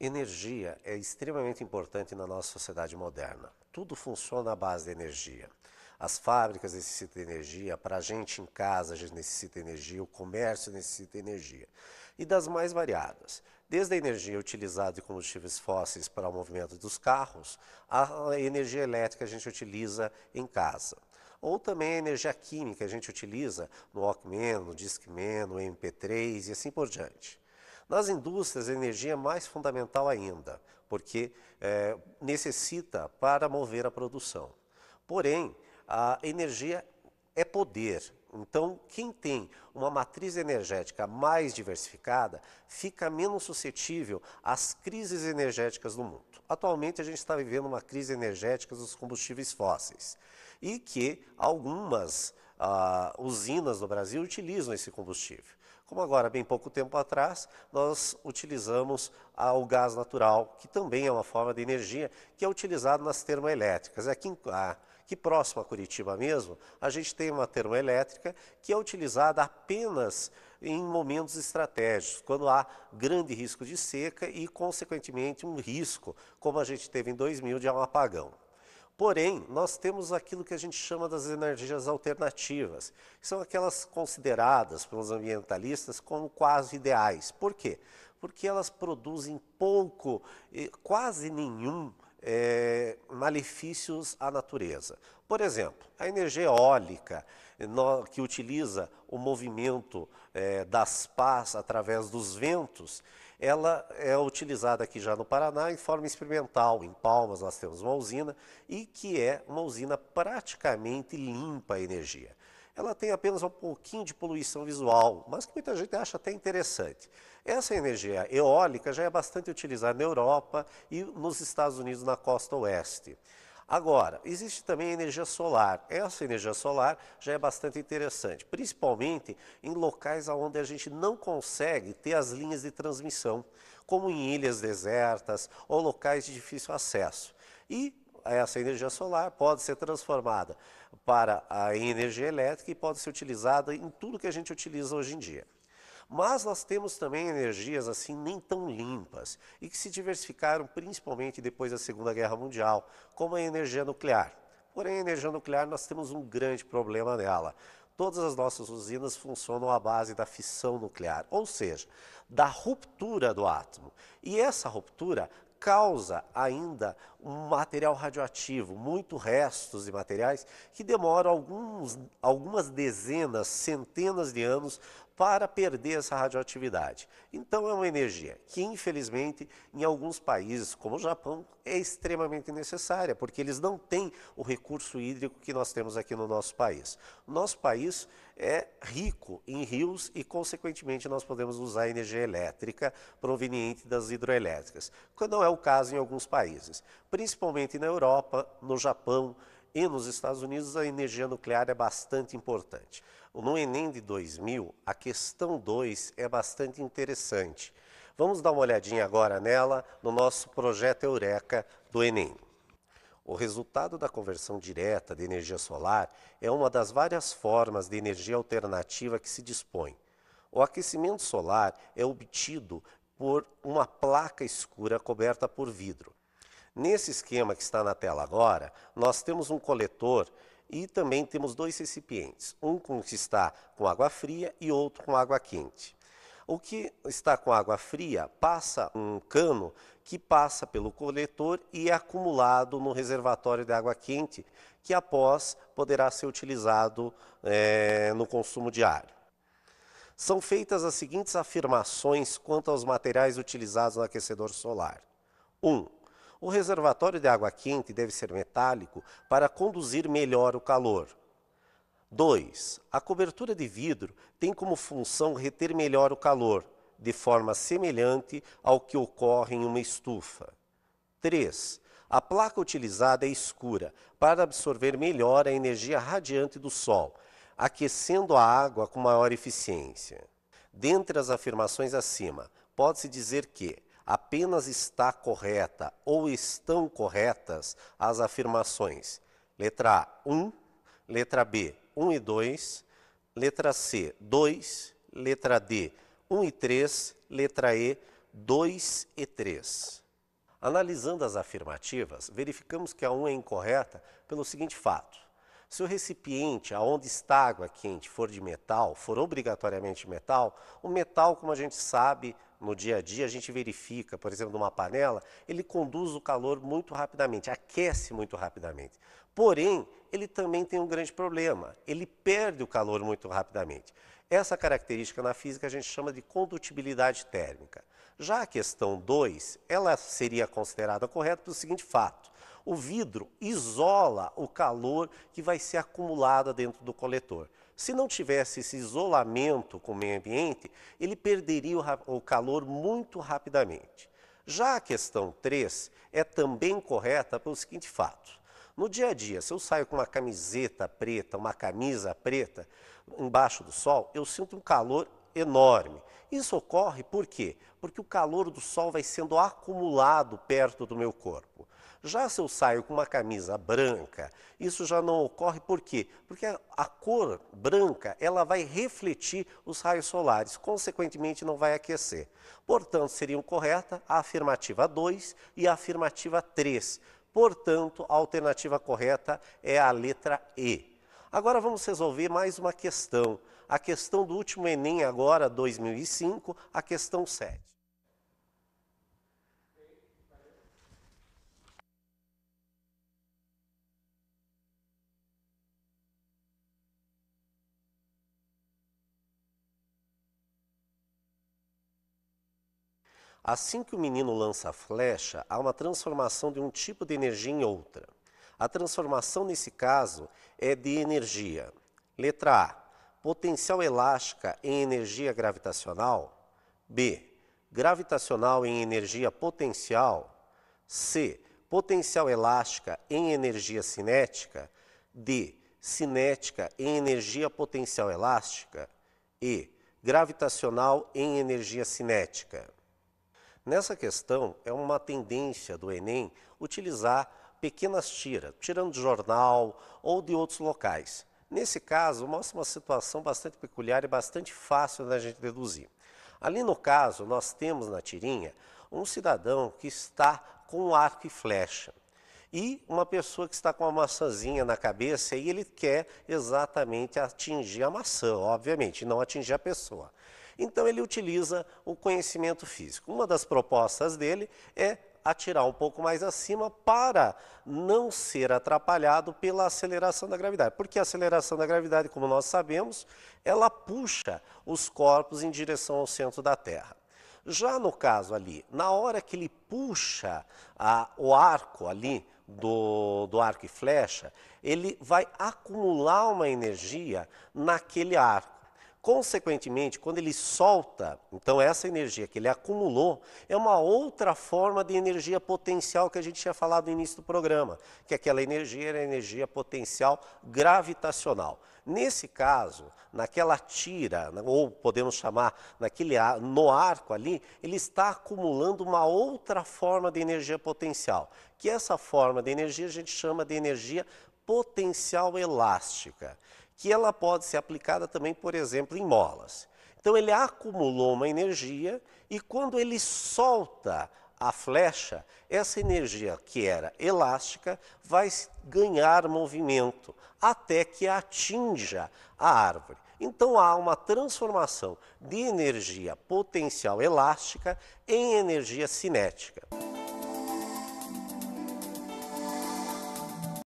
Energia é extremamente importante na nossa sociedade moderna. Tudo funciona à base de energia. As fábricas necessitam de energia, para a gente em casa a gente necessita de energia, o comércio necessita de energia. E das mais variadas. Desde a energia utilizada de combustíveis fósseis para o movimento dos carros, a energia elétrica a gente utiliza em casa ou também a energia química a gente utiliza no Walkman, no Discman, no MP3 e assim por diante. Nas indústrias, a energia é mais fundamental ainda, porque é, necessita para mover a produção. Porém, a energia é poder. Então, quem tem uma matriz energética mais diversificada fica menos suscetível às crises energéticas do mundo. Atualmente, a gente está vivendo uma crise energética dos combustíveis fósseis e que algumas ah, usinas no Brasil utilizam esse combustível. Como agora, bem pouco tempo atrás, nós utilizamos o gás natural, que também é uma forma de energia, que é utilizado nas termoelétricas. É aqui, ah, aqui próximo a Curitiba mesmo, a gente tem uma termoelétrica que é utilizada apenas em momentos estratégicos, quando há grande risco de seca e, consequentemente, um risco, como a gente teve em 2000, de um apagão. Porém, nós temos aquilo que a gente chama das energias alternativas, que são aquelas consideradas pelos ambientalistas como quase ideais. Por quê? Porque elas produzem pouco, quase nenhum é, malefícios à natureza. Por exemplo, a energia eólica, que utiliza o movimento é, das pás através dos ventos, ela é utilizada aqui já no Paraná em forma experimental. Em Palmas nós temos uma usina e que é uma usina praticamente limpa a energia. Ela tem apenas um pouquinho de poluição visual, mas que muita gente acha até interessante. Essa energia eólica já é bastante utilizada na Europa e nos Estados Unidos na costa oeste. Agora, existe também a energia solar. Essa energia solar já é bastante interessante, principalmente em locais onde a gente não consegue ter as linhas de transmissão, como em ilhas desertas ou locais de difícil acesso. E essa energia solar pode ser transformada para a energia elétrica e pode ser utilizada em tudo que a gente utiliza hoje em dia. Mas nós temos também energias assim nem tão limpas e que se diversificaram principalmente depois da Segunda Guerra Mundial, como a energia nuclear. Porém, a energia nuclear nós temos um grande problema nela. Todas as nossas usinas funcionam à base da fissão nuclear, ou seja, da ruptura do átomo. E essa ruptura causa ainda material radioativo, muito restos de materiais que demoram alguns, algumas dezenas, centenas de anos para perder essa radioatividade. Então é uma energia que, infelizmente, em alguns países, como o Japão, é extremamente necessária, porque eles não têm o recurso hídrico que nós temos aqui no nosso país. Nosso país é rico em rios e, consequentemente, nós podemos usar energia elétrica proveniente das hidroelétricas, quando não é o caso em alguns países principalmente na Europa, no Japão e nos Estados Unidos, a energia nuclear é bastante importante. No Enem de 2000, a questão 2 é bastante interessante. Vamos dar uma olhadinha agora nela no nosso projeto Eureka do Enem. O resultado da conversão direta de energia solar é uma das várias formas de energia alternativa que se dispõe. O aquecimento solar é obtido por uma placa escura coberta por vidro. Nesse esquema que está na tela agora, nós temos um coletor e também temos dois recipientes, um que está com água fria e outro com água quente. O que está com água fria passa um cano que passa pelo coletor e é acumulado no reservatório de água quente, que após poderá ser utilizado é, no consumo diário. São feitas as seguintes afirmações quanto aos materiais utilizados no aquecedor solar: 1. Um, o reservatório de água quente deve ser metálico para conduzir melhor o calor. 2. A cobertura de vidro tem como função reter melhor o calor, de forma semelhante ao que ocorre em uma estufa. 3. A placa utilizada é escura para absorver melhor a energia radiante do sol, aquecendo a água com maior eficiência. Dentre as afirmações acima, pode-se dizer que apenas está correta ou estão corretas as afirmações letra A, 1, letra B, 1 e 2, letra C, 2, letra D, 1 e 3, letra E, 2 e 3. Analisando as afirmativas, verificamos que a 1 é incorreta pelo seguinte fato. Se o recipiente aonde está a água quente for de metal, for obrigatoriamente metal, o metal, como a gente sabe, no dia a dia, a gente verifica, por exemplo, numa panela, ele conduz o calor muito rapidamente, aquece muito rapidamente. Porém, ele também tem um grande problema, ele perde o calor muito rapidamente. Essa característica na física a gente chama de condutibilidade térmica. Já a questão 2, ela seria considerada correta pelo seguinte fato. O vidro isola o calor que vai ser acumulado dentro do coletor. Se não tivesse esse isolamento com o meio ambiente, ele perderia o, o calor muito rapidamente. Já a questão 3 é também correta pelo seguinte fato. No dia a dia, se eu saio com uma camiseta preta, uma camisa preta, embaixo do sol, eu sinto um calor enorme. Isso ocorre por quê? Porque o calor do sol vai sendo acumulado perto do meu corpo. Já se eu saio com uma camisa branca, isso já não ocorre por quê? Porque a, cor branca, ela vai refletir os raios solares, consequentemente não vai aquecer. Portanto, seriam correta a afirmativa 2 e a afirmativa 3. Portanto, a alternativa correta é a letra E. Agora vamos resolver mais uma questão. A questão do último Enem agora, 2005, a questão 7. Assim que o menino lança a flecha, há uma transformação de um tipo de energia em outra. A transformação, nesse caso, é de energia. Letra A, potencial elástica em energia gravitacional. B, gravitacional em energia potencial. C, potencial elástica em energia cinética. D, cinética em energia potencial elástica. E, gravitacional em energia cinética. Nessa questão, é uma tendência do Enem utilizar pequenas tiras, tirando de jornal ou de outros locais. Nesse caso, mostra uma situação bastante peculiar e bastante fácil da gente deduzir. Ali no caso, nós temos na tirinha um cidadão que está com arco e flecha e uma pessoa que está com uma maçãzinha na cabeça e ele quer exatamente atingir a maçã, obviamente, não atingir a pessoa. Então ele utiliza o conhecimento físico. Uma das propostas dele é atirar um pouco mais acima para não ser atrapalhado pela aceleração da gravidade. Porque a aceleração da gravidade, como nós sabemos, ela puxa os corpos em direção ao centro da Terra. Já no caso ali, na hora que ele puxa a, o arco ali do, do arco e flecha, ele vai acumular uma energia naquele arco Consequentemente, quando ele solta, então essa energia que ele acumulou é uma outra forma de energia potencial que a gente tinha falado no início do programa, que é aquela energia era energia potencial gravitacional. Nesse caso, naquela tira, ou podemos chamar naquele ar, no arco ali, ele está acumulando uma outra forma de energia potencial, que essa forma de energia a gente chama de energia potencial elástica que ela pode ser aplicada também, por exemplo, em molas. Então ele acumulou uma energia e quando ele solta a flecha, essa energia que era elástica vai ganhar movimento até que atinja a árvore. Então há uma transformação de energia potencial elástica em energia cinética.